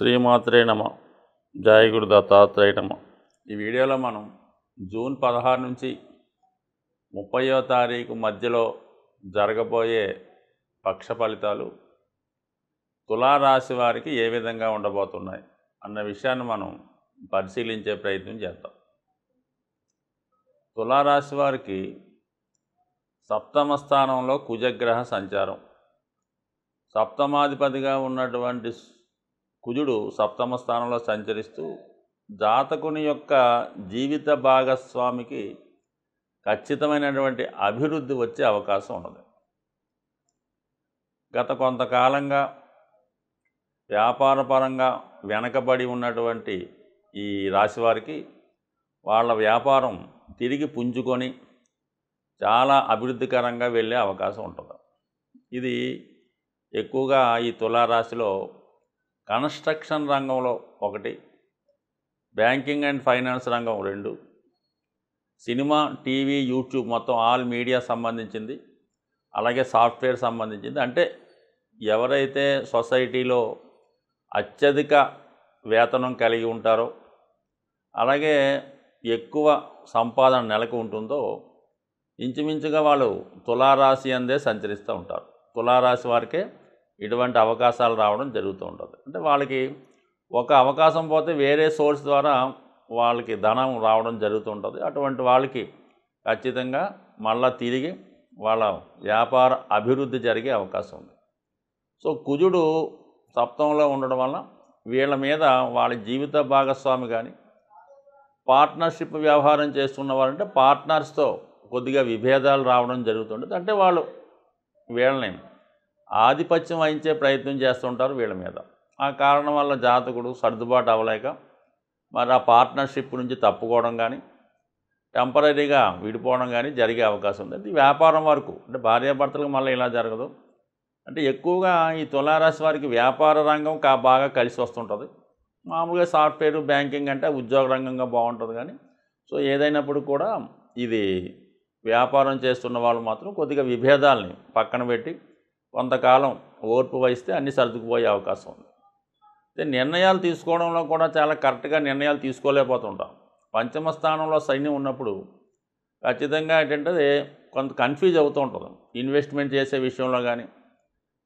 శ్రీమాత్రే నమ జాయగురు దత్తాత్రేయ నమ ఈ వీడియోలో మనం జూన్ పదహారు నుంచి ముప్పయో తారీఖు మధ్యలో జరగబోయే పక్ష ఫలితాలు తులారాశి వారికి ఏ విధంగా ఉండబోతున్నాయి అన్న విషయాన్ని మనం పరిశీలించే ప్రయత్నం చేద్దాం తులారాశి వారికి సప్తమ స్థానంలో కుజగ్రహ సంచారం సప్తమాధిపతిగా ఉన్నటువంటి కుజుడు సప్తమ స్థానంలో సంచరిస్తూ జాతకుని యొక్క జీవిత భాగస్వామికి ఖచ్చితమైనటువంటి అభివృద్ధి వచ్చే అవకాశం ఉన్నది గత కొంతకాలంగా వ్యాపారపరంగా వెనకబడి ఉన్నటువంటి ఈ రాశివారికి వాళ్ళ వ్యాపారం తిరిగి పుంజుకొని చాలా అభివృద్ధికరంగా వెళ్ళే అవకాశం ఉంటుంది ఇది ఎక్కువగా ఈ తులారాశిలో కన్స్ట్రక్షన్ రంగంలో ఒకటి బ్యాంకింగ్ అండ్ ఫైనాన్స్ రంగం రెండు సినిమా టీవీ యూట్యూబ్ మొత్తం ఆల్ మీడియా సంబంధించింది అలాగే సాఫ్ట్వేర్ సంబంధించింది అంటే ఎవరైతే సొసైటీలో అత్యధిక వేతనం కలిగి ఉంటారో అలాగే ఎక్కువ సంపాదన నెలకు ఉంటుందో ఇంచుమించుగా వాళ్ళు తులారాశి అందే సంచరిస్తూ ఉంటారు తులారాశి వారికే ఇటువంటి అవకాశాలు రావడం జరుగుతూ ఉంటుంది అంటే వాళ్ళకి ఒక అవకాశం పోతే వేరే సోర్స్ ద్వారా వాళ్ళకి ధనం రావడం జరుగుతూ ఉంటుంది అటువంటి వాళ్ళకి ఖచ్చితంగా మళ్ళా తిరిగి వాళ్ళ వ్యాపార అభివృద్ధి జరిగే అవకాశం ఉంది సో కుజుడు సప్తంలో ఉండడం వల్ల వీళ్ళ మీద వాళ్ళ జీవిత భాగస్వామి కానీ పార్ట్నర్షిప్ వ్యవహారం చేస్తున్న వారంటే పార్ట్నర్స్తో కొద్దిగా విభేదాలు రావడం జరుగుతుంటుంది అంటే వాళ్ళు వీళ్ళని ఆధిపత్యం వహించే ప్రయత్నం చేస్తుంటారు వీళ్ళ మీద ఆ కారణం వల్ల జాతకుడు సర్దుబాటు అవ్వలేక మరి ఆ పార్ట్నర్షిప్ నుంచి తప్పుకోవడం కానీ టెంపరీగా విడిపోవడం కానీ జరిగే అవకాశం ఉంది అంటే వ్యాపారం వరకు అంటే భార్యాభర్తలకు మళ్ళీ ఇలా జరగదు అంటే ఎక్కువగా ఈ తులారాశి వారికి వ్యాపార రంగం కా బాగా కలిసి వస్తుంటుంది మామూలుగా సాఫ్ట్వేర్ బ్యాంకింగ్ అంటే ఉద్యోగ రంగంగా బాగుంటుంది కానీ సో ఏదైనప్పుడు కూడా ఇది వ్యాపారం చేస్తున్న వాళ్ళు మాత్రం కొద్దిగా విభేదాలని పక్కన పెట్టి కొంతకాలం ఓర్పు వహిస్తే అన్ని సర్దుకుపోయే అవకాశం ఉంది నిర్ణయాలు తీసుకోవడంలో కూడా చాలా కరెక్ట్గా నిర్ణయాలు తీసుకోలేకపోతుంటాం పంచమ స్థానంలో సైన్యం ఉన్నప్పుడు ఖచ్చితంగా ఏంటంటే కొంత కన్ఫ్యూజ్ అవుతూ ఉంటుంది ఇన్వెస్ట్మెంట్ చేసే విషయంలో కానీ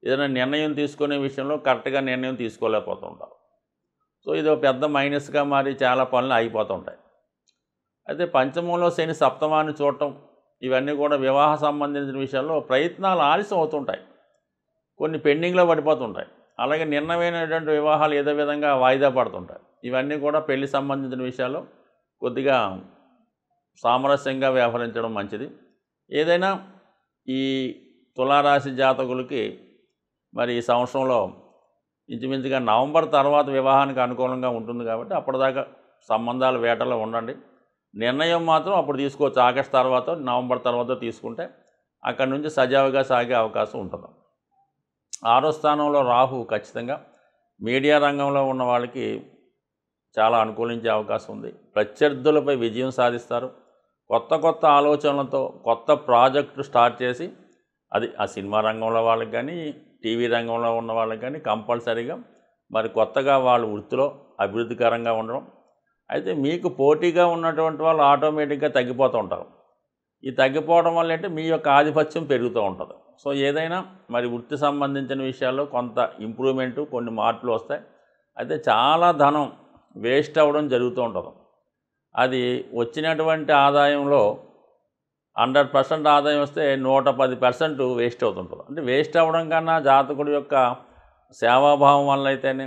ఏదైనా నిర్ణయం తీసుకునే విషయంలో కరెక్ట్గా నిర్ణయం తీసుకోలేకపోతుంటారు సో ఇది ఒక పెద్ద మైనస్గా మారి చాలా పనులు అయిపోతుంటాయి అయితే పంచమంలో శని సప్తమాన్ని చూడటం ఇవన్నీ కూడా వివాహ సంబంధించిన విషయాల్లో ప్రయత్నాలు ఆలస్యం అవుతుంటాయి కొన్ని పెండింగ్లో పడిపోతుంటాయి అలాగే నిర్ణయమైనటువంటి వివాహాలు ఏదో విధంగా వాయిదా పడుతుంటాయి ఇవన్నీ కూడా పెళ్లి సంబంధించిన విషయాలు కొద్దిగా సామరస్యంగా వ్యవహరించడం మంచిది ఏదైనా ఈ తులారాశి జాతకులకి మరి ఈ సంవత్సరంలో ఇంచుమించుగా నవంబర్ తర్వాత వివాహానికి అనుకూలంగా ఉంటుంది కాబట్టి అప్పటిదాకా సంబంధాలు వేటలో ఉండండి నిర్ణయం మాత్రం అప్పుడు తీసుకోవచ్చు ఆగస్ట్ తర్వాత నవంబర్ తర్వాత తీసుకుంటే అక్కడి నుంచి సజావుగా సాగే అవకాశం ఉంటుంది ఆరో స్థానంలో రాహు ఖచ్చితంగా మీడియా రంగంలో ఉన్న వాళ్ళకి చాలా అనుకూలించే అవకాశం ఉంది ప్రత్యర్థులపై విజయం సాధిస్తారు కొత్త కొత్త ఆలోచనలతో కొత్త ప్రాజెక్టు స్టార్ట్ చేసి అది ఆ సినిమా రంగంలో వాళ్ళకి కానీ టీవీ రంగంలో ఉన్న వాళ్ళకి కానీ కంపల్సరీగా మరి కొత్తగా వాళ్ళ వృత్తిలో అభివృద్ధికరంగా ఉండడం అయితే మీకు పోటీగా ఉన్నటువంటి వాళ్ళు ఆటోమేటిక్గా తగ్గిపోతూ ఉంటారు ఈ తగ్గిపోవడం వల్ల అంటే మీ యొక్క ఆధిపత్యం పెరుగుతూ ఉంటుంది సో ఏదైనా మరి వృత్తి సంబంధించిన విషయాల్లో కొంత ఇంప్రూవ్మెంట్ కొన్ని మార్పులు వస్తాయి అయితే చాలా ధనం వేస్ట్ అవ్వడం జరుగుతూ ఉంటుంది అది వచ్చినటువంటి ఆదాయంలో హండ్రెడ్ పర్సెంట్ ఆదాయం వస్తే నూట పది పర్సెంట్ వేస్ట్ అవుతుంటుంది అంటే వేస్ట్ అవ్వడం కన్నా జాతకుడి యొక్క సేవాభావం వల్ల అయితేనే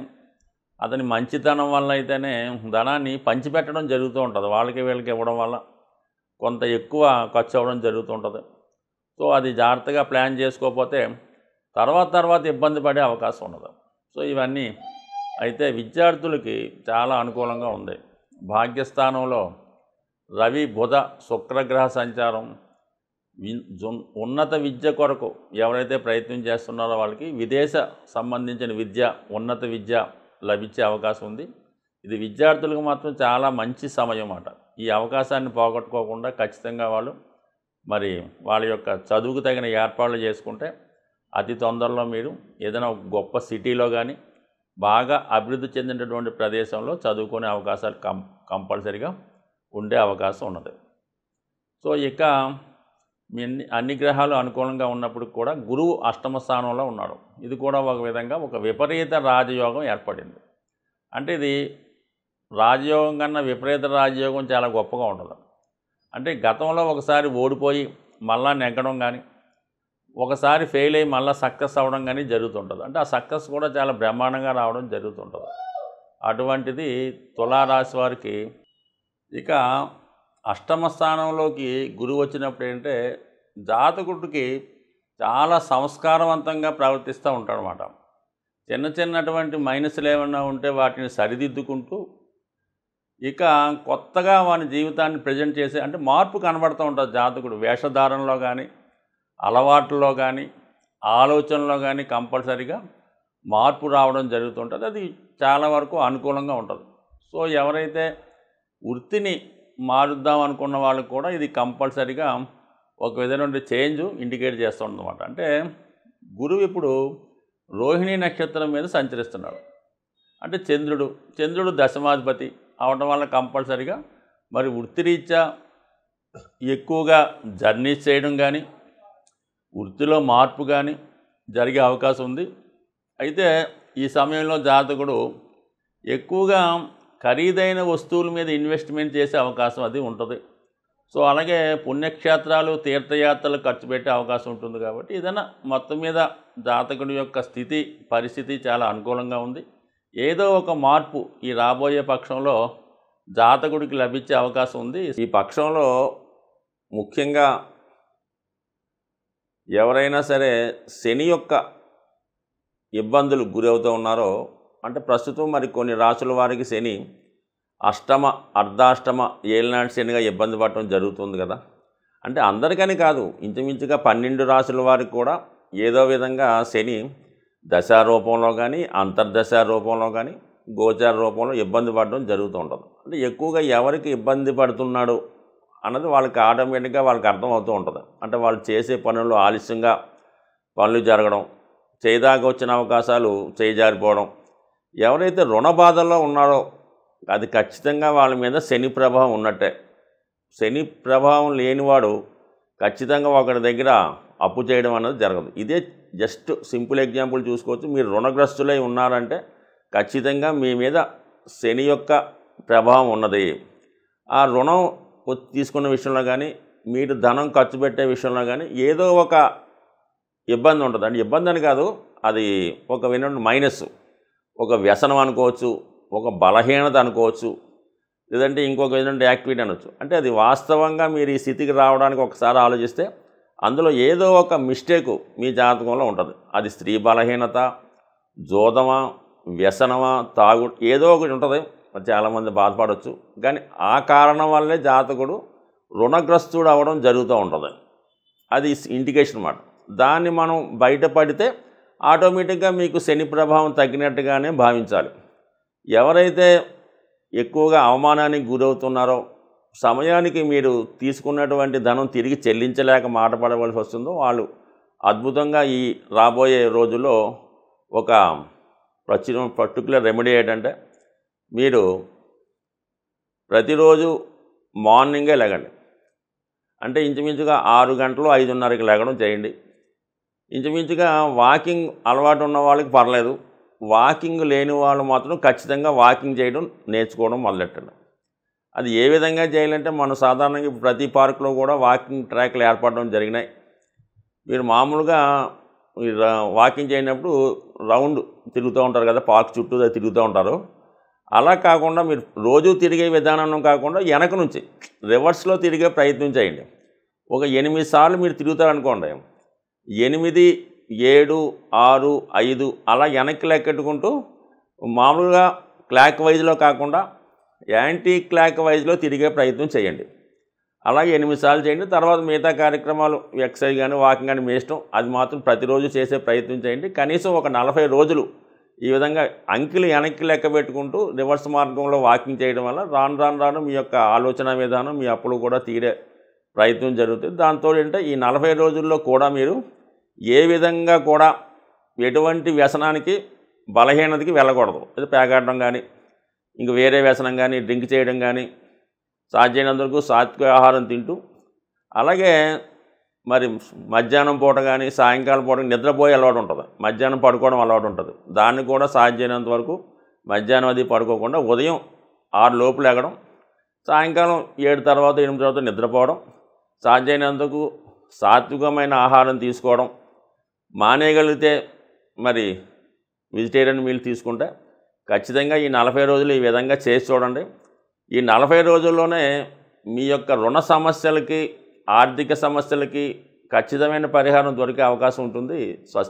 అతని మంచితనం వల్ల అయితేనే ధనాన్ని పంచిపెట్టడం జరుగుతూ ఉంటుంది వాళ్ళకి వీళ్ళకి ఇవ్వడం వల్ల కొంత ఎక్కువ ఖర్చు అవ్వడం జరుగుతూ ఉంటుంది సో అది జాగ్రత్తగా ప్లాన్ చేసుకోకపోతే తర్వాత తర్వాత ఇబ్బంది పడే అవకాశం ఉండదు సో ఇవన్నీ అయితే విద్యార్థులకి చాలా అనుకూలంగా ఉంది భాగ్యస్థానంలో రవి బుధ శుక్రగ్రహ సంచారం ఉన్నత విద్య కొరకు ఎవరైతే ప్రయత్నం చేస్తున్నారో వాళ్ళకి విదేశ సంబంధించిన విద్య ఉన్నత విద్య లభించే అవకాశం ఉంది ఇది విద్యార్థులకు మాత్రం చాలా మంచి సమయం అన్నమాట ఈ అవకాశాన్ని పోగొట్టుకోకుండా ఖచ్చితంగా వాళ్ళు మరి వాళ్ళ యొక్క చదువుకు తగిన ఏర్పాట్లు చేసుకుంటే అతి తొందరలో మీరు ఏదైనా గొప్ప సిటీలో కానీ బాగా అభివృద్ధి చెందినటువంటి ప్రదేశంలో చదువుకునే అవకాశాలు కం కంపల్సరిగా ఉండే అవకాశం ఉన్నది సో ఇక మీ అన్ని గ్రహాలు అనుకూలంగా ఉన్నప్పుడు కూడా గురువు అష్టమ స్థానంలో ఉన్నాడు ఇది కూడా ఒక విధంగా ఒక విపరీత రాజయోగం ఏర్పడింది అంటే ఇది రాజయోగం కన్నా విపరీత రాజయోగం చాలా గొప్పగా ఉండదు అంటే గతంలో ఒకసారి ఓడిపోయి మళ్ళా నెగ్గడం కానీ ఒకసారి ఫెయిల్ అయ్యి మళ్ళీ సక్సెస్ అవ్వడం కానీ జరుగుతుంటుంది అంటే ఆ సక్సెస్ కూడా చాలా బ్రహ్మాండంగా రావడం జరుగుతుంటుంది అటువంటిది తులారాశి వారికి ఇక అష్టమ స్థానంలోకి గురువు వచ్చినప్పుడు ఏంటంటే జాతకుడికి చాలా సంస్కారవంతంగా ప్రవర్తిస్తూ ఉంటాడనమాట చిన్న చిన్నటువంటి మైనస్లు ఏమన్నా ఉంటే వాటిని సరిదిద్దుకుంటూ ఇక కొత్తగా వాని జీవితాన్ని ప్రజెంట్ చేసే అంటే మార్పు కనబడుతూ ఉంటుంది జాతకుడు వేషధారణలో కానీ అలవాట్లలో కానీ ఆలోచనలో కానీ కంపల్సరీగా మార్పు రావడం జరుగుతుంటుంది అది చాలా వరకు అనుకూలంగా ఉంటుంది సో ఎవరైతే వృత్తిని మారుద్దాం అనుకున్న వాళ్ళకు కూడా ఇది కంపల్సరీగా ఒక విధమైన చేంజ్ ఇండికేట్ చేస్తుందన్నమాట అంటే గురువు ఇప్పుడు రోహిణి నక్షత్రం మీద సంచరిస్తున్నాడు అంటే చంద్రుడు చంద్రుడు దశమాధిపతి అవడం వల్ల కంపల్సరిగా మరి వృత్తిరీత్యా ఎక్కువగా జర్నీస్ చేయడం కానీ వృత్తిలో మార్పు కానీ జరిగే అవకాశం ఉంది అయితే ఈ సమయంలో జాతకుడు ఎక్కువగా ఖరీదైన వస్తువుల మీద ఇన్వెస్ట్మెంట్ చేసే అవకాశం అది ఉంటుంది సో అలాగే పుణ్యక్షేత్రాలు తీర్థయాత్రలు ఖర్చు పెట్టే అవకాశం ఉంటుంది కాబట్టి ఏదైనా మొత్తం మీద జాతకుడి యొక్క స్థితి పరిస్థితి చాలా అనుకూలంగా ఉంది ఏదో ఒక మార్పు ఈ రాబోయే పక్షంలో జాతకుడికి లభించే అవకాశం ఉంది ఈ పక్షంలో ముఖ్యంగా ఎవరైనా సరే శని యొక్క ఇబ్బందులు గురవుతూ ఉన్నారో అంటే ప్రస్తుతం మరి కొన్ని రాసుల వారికి శని అష్టమ అర్ధాష్టమ ఏలినాటి శనిగా ఇబ్బంది పడటం జరుగుతుంది కదా అంటే అందరికని కాదు ఇంచుమించుగా పన్నెండు రాసుల వారికి కూడా ఏదో విధంగా శని దశా రూపంలో కానీ అంతర్దశ రూపంలో కానీ గోచార రూపంలో ఇబ్బంది పడడం జరుగుతూ ఉంటుంది అంటే ఎక్కువగా ఎవరికి ఇబ్బంది పడుతున్నాడు అన్నది వాళ్ళకి ఆటోమేటిక్గా వాళ్ళకి అర్థమవుతూ ఉంటుంది అంటే వాళ్ళు చేసే పనుల్లో ఆలస్యంగా పనులు జరగడం చేయదాకా వచ్చిన అవకాశాలు చేయజారిపోవడం ఎవరైతే రుణ బాధల్లో ఉన్నారో అది ఖచ్చితంగా వాళ్ళ మీద శని ప్రభావం ఉన్నట్టే శని ప్రభావం లేనివాడు ఖచ్చితంగా ఒకరి దగ్గర అప్పు చేయడం అనేది జరగదు ఇదే జస్ట్ సింపుల్ ఎగ్జాంపుల్ చూసుకోవచ్చు మీరు రుణగ్రస్తులై ఉన్నారంటే ఖచ్చితంగా మీ మీద శని యొక్క ప్రభావం ఉన్నది ఆ రుణం తీసుకున్న విషయంలో కానీ మీరు ధనం ఖర్చు పెట్టే విషయంలో కానీ ఏదో ఒక ఇబ్బంది ఉంటుంది అంటే ఇబ్బంది అని కాదు అది ఒక వినండి మైనస్ ఒక వ్యసనం అనుకోవచ్చు ఒక బలహీనత అనుకోవచ్చు లేదంటే ఇంకొక విధంగా యాక్టివిటీ అనొచ్చు అంటే అది వాస్తవంగా మీరు ఈ స్థితికి రావడానికి ఒకసారి ఆలోచిస్తే అందులో ఏదో ఒక మిస్టేకు మీ జాతకంలో ఉంటుంది అది స్త్రీ బలహీనత జోదమా వ్యసనమా తాగు ఏదో ఒకటి ఉంటుంది చాలామంది బాధపడవచ్చు కానీ ఆ కారణం వల్లే జాతకుడు రుణగ్రస్తుడు అవ్వడం జరుగుతూ ఉంటుంది అది ఇండికేషన్ అన్నమాట దాన్ని మనం బయటపడితే ఆటోమేటిక్గా మీకు శని ప్రభావం తగ్గినట్టుగానే భావించాలి ఎవరైతే ఎక్కువగా అవమానానికి గురవుతున్నారో సమయానికి మీరు తీసుకున్నటువంటి ధనం తిరిగి చెల్లించలేక మాట పడవలసి వస్తుందో వాళ్ళు అద్భుతంగా ఈ రాబోయే రోజుల్లో ఒక ప్రచుర పర్టికులర్ రెమెడీ ఏంటంటే మీరు ప్రతిరోజు మార్నింగే లెగండి అంటే ఇంచుమించుగా ఆరు గంటలు ఐదున్నరకి లెగడం చేయండి ఇంచుమించుగా వాకింగ్ అలవాటు ఉన్న వాళ్ళకి పర్లేదు వాకింగ్ లేని వాళ్ళు మాత్రం ఖచ్చితంగా వాకింగ్ చేయడం నేర్చుకోవడం మొదలెట్టండి అది ఏ విధంగా చేయాలంటే మనం సాధారణంగా ప్రతి పార్కులో కూడా వాకింగ్ ట్రాక్లు ఏర్పడడం జరిగినాయి మీరు మామూలుగా వాకింగ్ చేయనప్పుడు రౌండ్ తిరుగుతూ ఉంటారు కదా పార్క్ చుట్టూ తిరుగుతూ ఉంటారు అలా కాకుండా మీరు రోజు తిరిగే విధానం కాకుండా వెనక నుంచి రివర్స్లో తిరిగే ప్రయత్నం చేయండి ఒక ఎనిమిది సార్లు మీరు తిరుగుతారనుకోండి ఎనిమిది ఏడు ఆరు ఐదు అలా వెనక్కి లెక్కెట్టుకుంటూ మామూలుగా క్లాక్ వైజ్లో కాకుండా యాంటీ క్లాక్ వైజ్లో తిరిగే ప్రయత్నం చేయండి అలాగే ఎనిమిది సార్లు చేయండి తర్వాత మిగతా కార్యక్రమాలు ఎక్సర్సైజ్ కానీ వాకింగ్ కానీ మీ ఇష్టం అది మాత్రం ప్రతిరోజు చేసే ప్రయత్నం చేయండి కనీసం ఒక నలభై రోజులు ఈ విధంగా అంకిలు వెనక్కి లెక్క పెట్టుకుంటూ రివర్స్ మార్గంలో వాకింగ్ చేయడం వల్ల రాను రాను రాను మీ యొక్క ఆలోచన విధానం మీ అప్పుడు కూడా తీరే ప్రయత్నం జరుగుతుంది దాంతో ఏంటంటే ఈ నలభై రోజుల్లో కూడా మీరు ఏ విధంగా కూడా ఎటువంటి వ్యసనానికి బలహీనతకి వెళ్ళకూడదు అది పేగాడడం కానీ ఇంక వేరే వ్యసనం కానీ డ్రింక్ చేయడం కానీ సాధ్యమైనందుకు సాత్విక ఆహారం తింటూ అలాగే మరి మధ్యాహ్నం పూట కానీ సాయంకాలం పూట నిద్రపోయే అలవాటు ఉంటుంది మధ్యాహ్నం పడుకోవడం అలవాటు ఉంటుంది దాన్ని కూడా సాధ్యమైనంత వరకు మధ్యాహ్నం అది పడుకోకుండా ఉదయం ఆరు లోపు లేగడం సాయంకాలం ఏడు తర్వాత ఎనిమిది తర్వాత నిద్రపోవడం సాధ్యమైనంతకు సాత్వికమైన ఆహారం తీసుకోవడం మానేయగలిగితే మరి వెజిటేరియన్ మీల్ తీసుకుంటే ఖచ్చితంగా ఈ నలభై రోజులు ఈ విధంగా చేసి చూడండి ఈ నలభై రోజుల్లోనే మీ యొక్క రుణ సమస్యలకి ఆర్థిక సమస్యలకి ఖచ్చితమైన పరిహారం దొరికే అవకాశం ఉంటుంది స్వస్తి